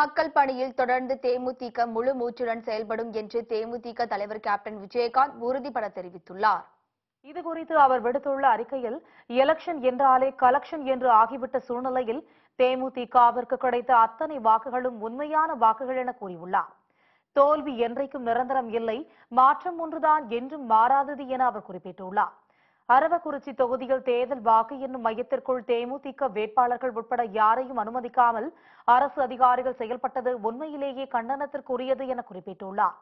மக்கள் பணியில் தொடர்ந்து தேமுதிக முழு மூச்சுடன் செயல்படும் என்று தேமுதிக தலைவர் கேப்டன் விஜயகாந்த் உறுதிபட தெரிவித்துள்ளார் இது குறித்து அவர் விடுத்துள்ள அறிக்கையில் எலெக்ஷன் என்றாலே கலெக்ஷன் என்று ஆகிவிட்ட சூழ்நிலையில் தேமுதிகவிற்கு கிடைத்த அத்தனை வாக்குகளும் உண்மையான வாக்குகள் என கூறியுள்ளார் தோல்வி என்றைக்கும் நிரந்தரம் இல்லை மாற்றம் ஒன்றுதான் என்றும் மாறாதது என அவர் குறிப்பிட்டுள்ளார் அரவக்குறிச்சி தொகுதியில் தேர்தல் வாக்கு என்னும் மையத்திற்குள் தேமுதிக வேட்பாளர்கள் உட்பட யாரையும் அனுமதிக்காமல் அரசு அதிகாரிகள் செயல்பட்டது உண்மையிலேயே கண்டனத்திற்குரியது என குறிப்பிட்டுள்ளார்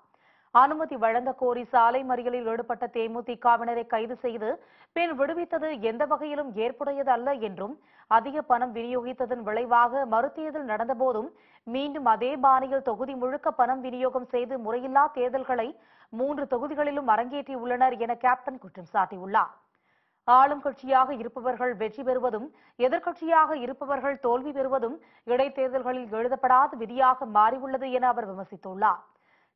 அனுமதி வழங்க கோரி சாலை மறியலில் ஈடுபட்ட தேமுதிகவினரை கைது செய்து பின் விடுவித்தது எந்த வகையிலும் ஏற்புடையது அல்ல என்றும் அதிக பணம் விநியோகித்ததன் விளைவாக மறுதேர்தல் நடந்தபோதும் மீண்டும் அதே பாணியில் தொகுதி முழுக்க பணம் விநியோகம் செய்து முறையில்லா தேர்தல்களை மூன்று தொகுதிகளிலும் அரங்கேற்றியுள்ளனர் என கேப்டன் குற்றம் சாட்டியுள்ளார் ஆளும் கட்சியாக இருப்பவர்கள் வெற்றி பெறுவதும் எதிர்க்கட்சியாக இருப்பவர்கள் தோல்வி பெறுவதும் இடைத்தேர்தல்களில் எழுதப்படாத விதியாக மாறியுள்ளது என அவர் விமர்சித்துள்ளார்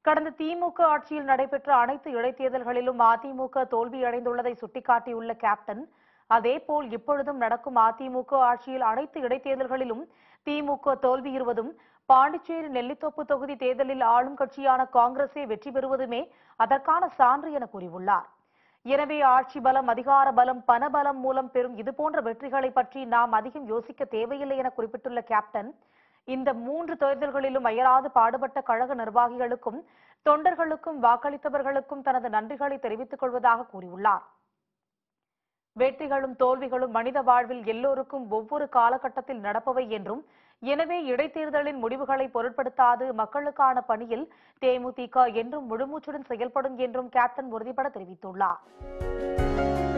கடந்த திமுக ஆட்சியில் நடைபெற்ற அனைத்து இடைத்தேர்தல்களிலும் அதிமுக தோல்வியடைந்துள்ளதை சுட்டிக்காட்டியுள்ள கேப்டன் அதேபோல் இப்பொழுதும் நடக்கும் அதிமுக ஆட்சியில் அனைத்து இடைத்தேர்தல்களிலும் திமுக தோல்வியிருவதும் பாண்டிச்சேரி நெல்லித்தோப்பு தொகுதி தேர்தலில் ஆளும் கட்சியான காங்கிரசே வெற்றி பெறுவதுமே அதற்கான சான்று என கூறியுள்ளார் எனவே ஆட்சி பலம் அதிகார பலம் பணபலம் மூலம் பெறும் இதுபோன்ற வெற்றிகளை பற்றி நாம் அதிகம் யோசிக்க தேவையில்லை என குறிப்பிட்டுள்ள கேப்டன் இந்த மூன்று தேர்தல்களிலும் அயராது பாடுபட்ட கழக நிர்வாகிகளுக்கும் தொண்டர்களுக்கும் வாக்களித்தவர்களுக்கும் தனது நன்றிகளை தெரிவித்துக் கொள்வதாக கூறியுள்ளார் வெற்றிகளும் தோல்விகளும் மனித வாழ்வில் எல்லோருக்கும் ஒவ்வொரு காலகட்டத்தில் நடப்பவை என்றும் எனவே இடைத்தேர்தலின் முடிவுகளை பொருட்படுத்தாது மக்களுக்கான பணியில் தேமுதிக என்றும் முழுமூச்சுடன் செயல்படும் என்றும் கேப்டன் உறுதிபட தெரிவித்துள்ளார்